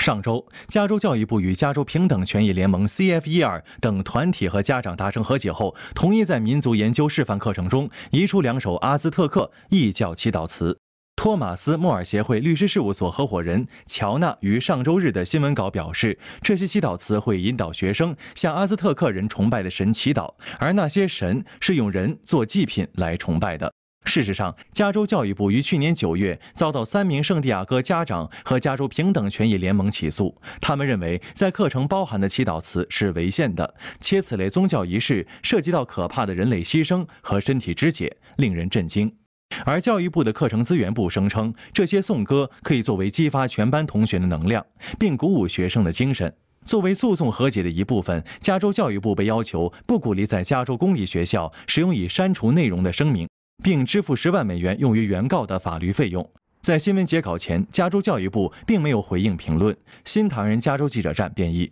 上周，加州教育部与加州平等权益联盟 （CFER） 等团体和家长达成和解后，同意在民族研究示范课程中移出两首阿兹特克异教祈祷词。托马斯·莫尔协会律师事务所合伙人乔纳于上周日的新闻稿表示，这些祈祷词会引导学生向阿兹特克人崇拜的神祈祷，而那些神是用人做祭品来崇拜的。事实上，加州教育部于去年九月遭到三名圣地亚哥家长和加州平等权益联盟起诉。他们认为，在课程包含的祈祷词是违宪的，且此类宗教仪式涉及到可怕的人类牺牲和身体肢解，令人震惊。而教育部的课程资源部声称，这些颂歌可以作为激发全班同学的能量，并鼓舞学生的精神。作为诉讼和解的一部分，加州教育部被要求不鼓励在加州公立学校使用已删除内容的声明。并支付十万美元用于原告的法律费用。在新闻截稿前，加州教育部并没有回应评论。新唐人加州记者站变异。